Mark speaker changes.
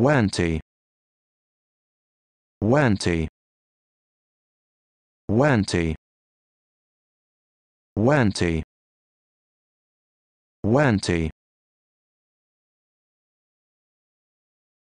Speaker 1: Wanty. Wanty. Wanty. Wanty. Wanty.